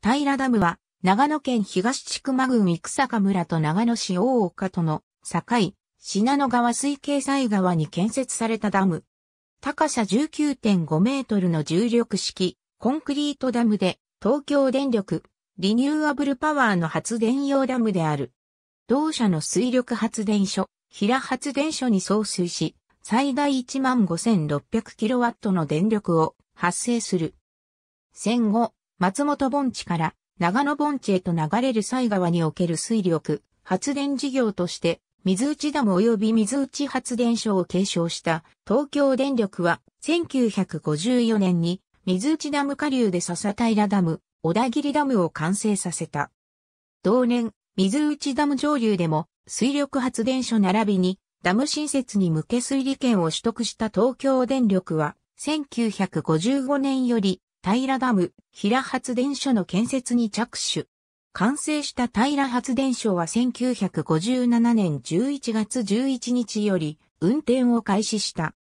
平ダムは、長野県東筑間郡生坂村と長野市大岡との境、信濃川水系西川に建設されたダム。高さ19.5メートルの重力式、コンクリートダムで、東京電力、リニューアブルパワーの発電用ダムである。同社の水力発電所、平発電所に送水し、最大1 5 6 0 0ットの電力を発生する。戦後、松本盆地から長野盆地へと流れる西川における水力、発電事業として、水内ダム及び水内発電所を継承した東京電力は1954年に水内ダム下流で笹平ダム、小田切ダムを完成させた。同年、水内ダム上流でも水力発電所並びにダム新設に向け水利権を取得した東京電力は1955年より平ダム、平発電所の建設に着手。完成した平発電所は1957年11月11日より運転を開始した。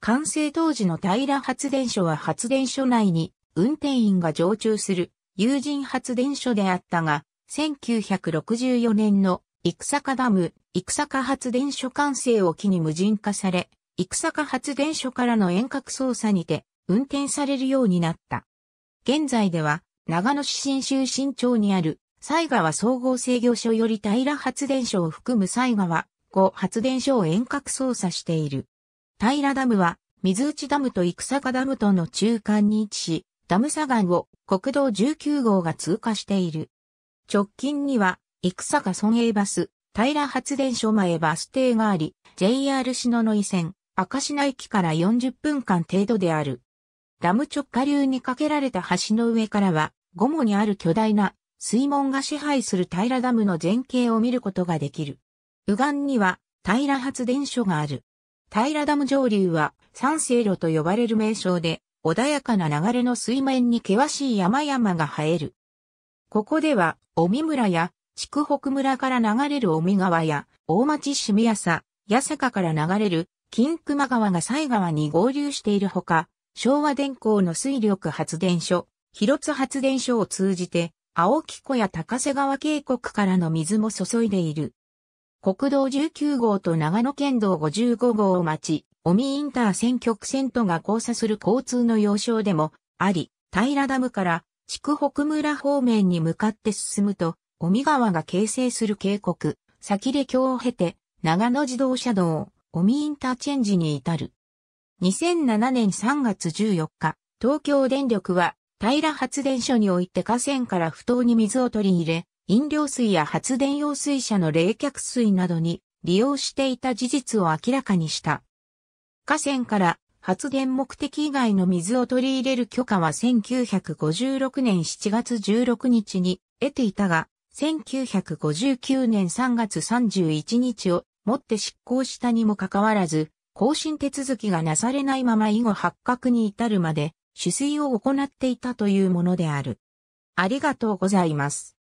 完成当時の平発電所は発電所内に運転員が常駐する有人発電所であったが、1964年の生坂ダム、生坂発電所完成を機に無人化され、生坂発電所からの遠隔操作にて運転されるようになった。現在では、長野市新州新町にある、西川総合制御所より平発電所を含む西川5発電所を遠隔操作している。平ダムは、水内ダムと戦坂ダムとの中間に位置し、ダム左岸を国道19号が通過している。直近には、戦坂村営バス、平発電所前バス停があり、JR 篠野井線、赤品駅から40分間程度である。ダム直下流に架けられた橋の上からは、ゴモにある巨大な水門が支配する平ダムの前景を見ることができる。右岸には平発電所がある。平ダム上流は三世路と呼ばれる名称で、穏やかな流れの水面に険しい山々が生える。ここでは、尾身村や、筑北村から流れる尾身川や、大町清谷さ、八坂から流れる、金熊川が西川に合流しているほか、昭和電工の水力発電所、広津発電所を通じて、青木湖や高瀬川渓谷からの水も注いでいる。国道19号と長野県道55号を待ち、尾身インター線曲線とが交差する交通の要衝でもあり、平ダムから筑北村方面に向かって進むと、尾身川が形成する渓谷、先で峡を経て、長野自動車道、尾身インターチェンジに至る。2007年3月14日、東京電力は、平発電所において河川から不当に水を取り入れ、飲料水や発電用水車の冷却水などに利用していた事実を明らかにした。河川から発電目的以外の水を取り入れる許可は1956年7月16日に得ていたが、1959年3月31日をもって執行したにもかかわらず、更新手続きがなされないまま以後発覚に至るまで取水を行っていたというものである。ありがとうございます。